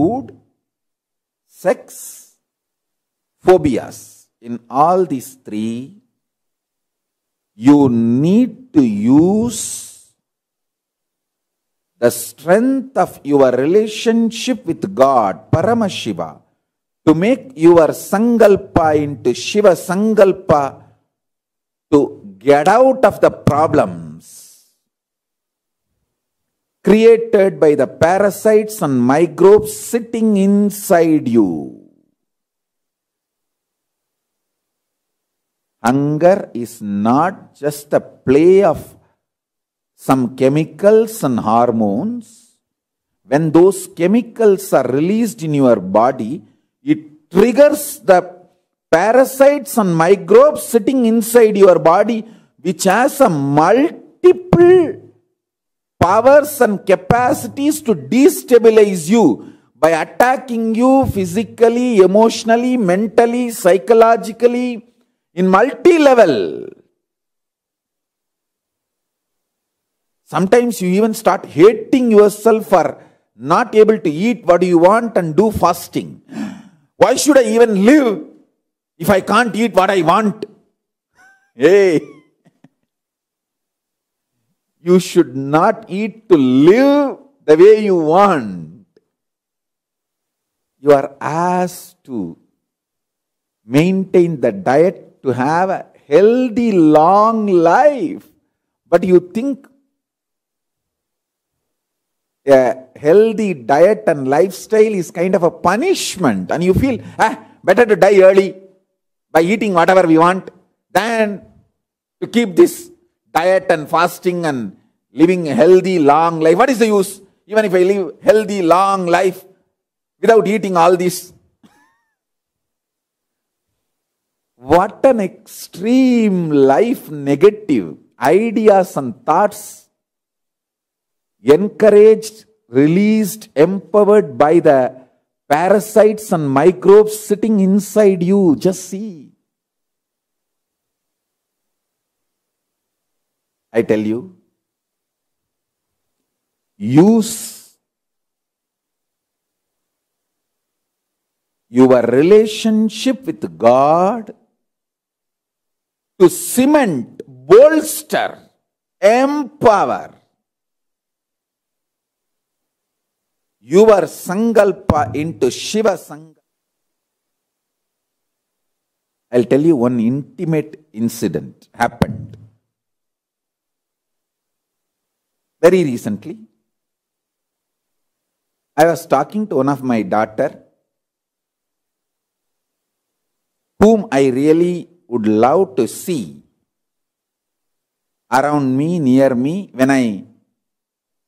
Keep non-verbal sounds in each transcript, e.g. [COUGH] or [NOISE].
food, sex, phobias. In all these three, you need to use the strength of your relationship with God, Paramashiva, to make your Sangalpa into Shiva Sangalpa, to get out of the problem created by the parasites and microbes sitting inside you. Hunger is not just a play of some chemicals and hormones. When those chemicals are released in your body, it triggers the parasites and microbes sitting inside your body, which has a multiple powers and capacities to destabilize you by attacking you physically, emotionally, mentally, psychologically, in multi level. Sometimes you even start hating yourself for not able to eat what you want and do fasting. Why should I even live if I can't eat what I want? [LAUGHS] hey! You should not eat to live the way you want. You are asked to maintain the diet to have a healthy, long life. But you think a healthy diet and lifestyle is kind of a punishment, and you feel, ah, better to die early by eating whatever we want than to keep this diet and fasting and living a healthy, long life. What is the use? Even if I live healthy, long life without eating all this. [LAUGHS] what an extreme life negative ideas and thoughts encouraged, released, empowered by the parasites and microbes sitting inside you. Just see. I tell you, use your relationship with God to cement, bolster, empower your Sangalpa into Shiva Sangalpa. I'll tell you one intimate incident happened. very recently. I was talking to one of my daughter whom I really would love to see around me, near me, when I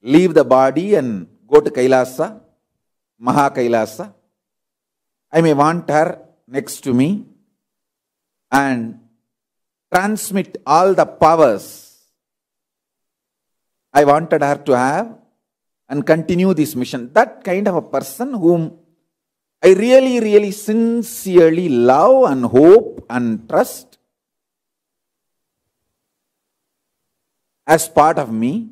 leave the body and go to Kailasa, Mahakailasa. I may want her next to me and transmit all the powers I wanted her to have and continue this mission. That kind of a person whom I really, really sincerely love and hope and trust as part of me.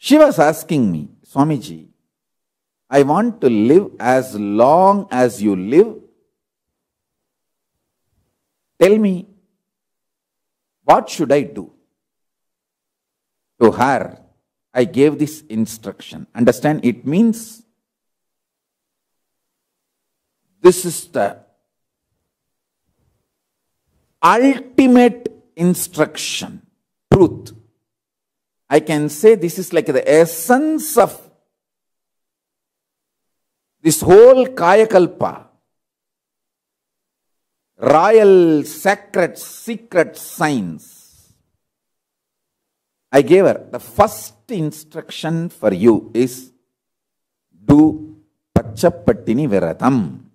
She was asking me, Swamiji, I want to live as long as you live. Tell me, what should I do? to her, I gave this instruction. Understand, it means this is the ultimate instruction, truth. I can say this is like the essence of this whole Kayakalpa, royal, sacred, secret science. I gave her the first instruction for you is do Pachapattini Viratam.